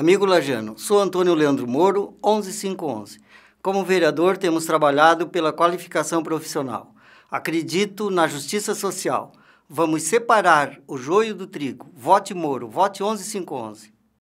Amigo Lajano, sou Antônio Leandro Moro, 11511. Como vereador, temos trabalhado pela qualificação profissional. Acredito na justiça social. Vamos separar o joio do trigo. Vote Moro, vote 11511.